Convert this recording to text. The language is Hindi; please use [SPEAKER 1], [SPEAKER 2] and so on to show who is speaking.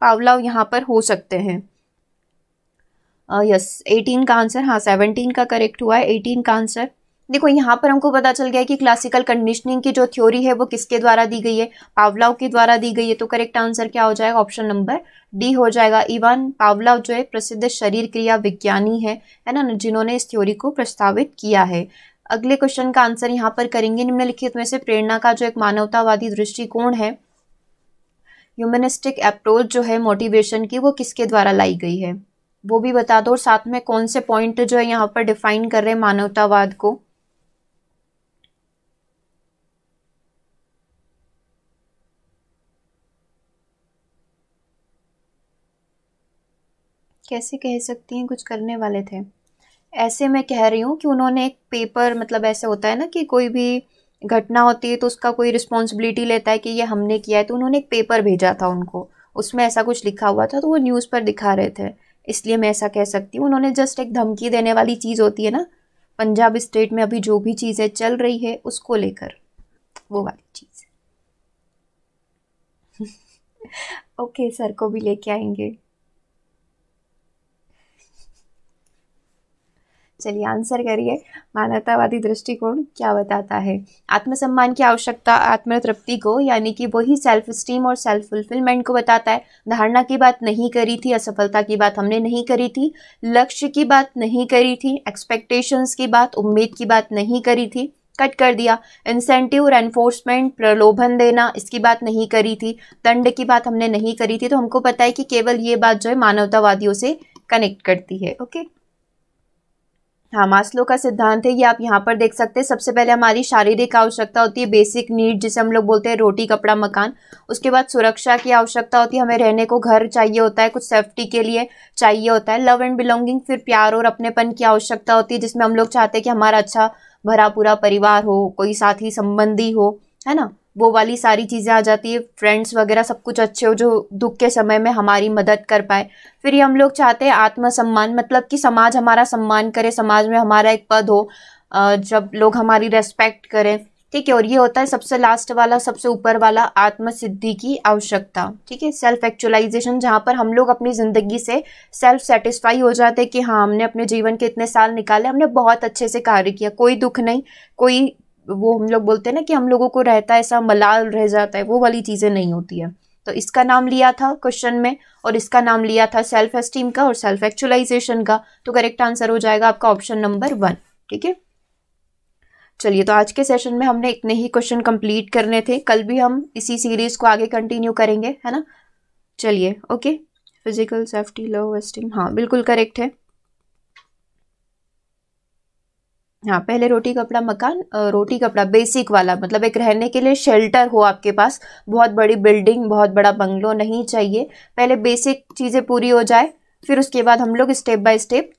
[SPEAKER 1] पावलाव यहाँ पर हो सकते हैं यस एटीन का आंसर हाँ सेवनटीन का करेक्ट हुआ है एटीन का आंसर देखो यहाँ पर हमको पता चल गया है कि क्लासिकल कंडीशनिंग की जो थ्योरी है वो किसके द्वारा दी गई है पावलाव के द्वारा दी गई है तो करेक्ट आंसर क्या हो जाएगा ऑप्शन नंबर डी हो जाएगा इवन पावलाव जो है प्रसिद्ध शरीर क्रिया विज्ञानी है है ना जिन्होंने इस थ्योरी को प्रस्तावित किया है अगले क्वेश्चन का आंसर यहाँ पर करेंगे निम्नलिखित में से प्रेरणा का जो एक मानवतावादी दृष्टिकोण है ह्यूमनिस्टिक अप्रोच जो है मोटिवेशन की वो किसके द्वारा लाई गई है वो भी बता दो और साथ में कौन से पॉइंट जो है यहाँ पर डिफाइन कर रहे हैं मानवतावाद को कैसे कह सकती हैं कुछ करने वाले थे ऐसे मैं कह रही हूँ कि उन्होंने एक पेपर मतलब ऐसे होता है ना कि कोई भी घटना होती है तो उसका कोई रिस्पॉन्सिबिलिटी लेता है कि ये हमने किया है तो उन्होंने एक पेपर भेजा था उनको उसमें ऐसा कुछ लिखा हुआ था तो वो न्यूज़ पर दिखा रहे थे इसलिए मैं ऐसा कह सकती हूँ उन्होंने जस्ट एक धमकी देने वाली चीज़ होती है ना पंजाब स्टेट में अभी जो भी चीज़ें चल रही है उसको लेकर वो वाली चीज़ ओके सर को भी लेके आएंगे चलिए आंसर करिए मानवतावादी दृष्टिकोण क्या बताता है आत्मसम्मान की आवश्यकता आत्मतृप्ति को यानी कि वही सेल्फ स्टीम और सेल्फ फुलफिलमेंट को बताता है धारणा की बात नहीं करी थी असफलता की बात हमने नहीं करी थी लक्ष्य की बात नहीं करी थी एक्सपेक्टेशंस की बात उम्मीद की बात नहीं करी थी कट कर दिया इंसेंटिव और एनफोर्समेंट प्रलोभन देना इसकी बात नहीं करी थी दंड की बात हमने नहीं करी थी तो हमको पता है कि केवल ये बात जो है मानवतावादियों से कनेक्ट करती है ओके हाँ मास्लो का सिद्धांत है ये आप यहाँ पर देख सकते हैं सबसे पहले हमारी शारीरिक आवश्यकता होती है बेसिक नीड जिसे हम लोग बोलते हैं रोटी कपड़ा मकान उसके बाद सुरक्षा की आवश्यकता होती है हमें रहने को घर चाहिए होता है कुछ सेफ्टी के लिए चाहिए होता है लव एंड बिलोंगिंग फिर प्यार और अपनेपन की आवश्यकता होती है जिसमें हम लोग चाहते हैं कि हमारा अच्छा भरा पूरा परिवार हो कोई साथी संबंधी हो है ना वो वाली सारी चीज़ें आ जाती है फ्रेंड्स वगैरह सब कुछ अच्छे हो जो दुख के समय में हमारी मदद कर पाए फिर ये हम लोग चाहते हैं आत्मसम्मान मतलब कि समाज हमारा सम्मान करे समाज में हमारा एक पद हो जब लोग हमारी रेस्पेक्ट करें ठीक है और ये होता है सबसे लास्ट वाला सबसे ऊपर वाला आत्मसिद्धि की आवश्यकता ठीक है सेल्फ एक्चुअलाइजेशन जहाँ पर हम लोग अपनी ज़िंदगी से सेल्फ सेटिस्फाई हो जाते हैं कि हाँ हमने अपने जीवन के इतने साल निकाले हमने बहुत अच्छे से कार्य किया कोई दुख नहीं कोई वो हम लोग बोलते हैं ना कि हम लोगों को रहता है ऐसा मलाल रह जाता है वो वाली चीज़ें नहीं होती है तो इसका नाम लिया था क्वेश्चन में और इसका नाम लिया था सेल्फ एस्टीम का और सेल्फ एक्चुअलाइजेशन का तो करेक्ट आंसर हो जाएगा आपका ऑप्शन नंबर वन ठीक है चलिए तो आज के सेशन में हमने इतने ही क्वेश्चन कंप्लीट करने थे कल भी हम इसी सीरीज को आगे कंटिन्यू करेंगे है ना चलिए okay physical safety low esteem हाँ बिल्कुल करेक्ट है हाँ पहले रोटी कपड़ा मकान रोटी कपड़ा बेसिक वाला मतलब एक रहने के लिए शेल्टर हो आपके पास बहुत बड़ी बिल्डिंग बहुत बड़ा बंगलो नहीं चाहिए पहले बेसिक चीज़ें पूरी हो जाए फिर उसके बाद हम लोग स्टेप बाय स्टेप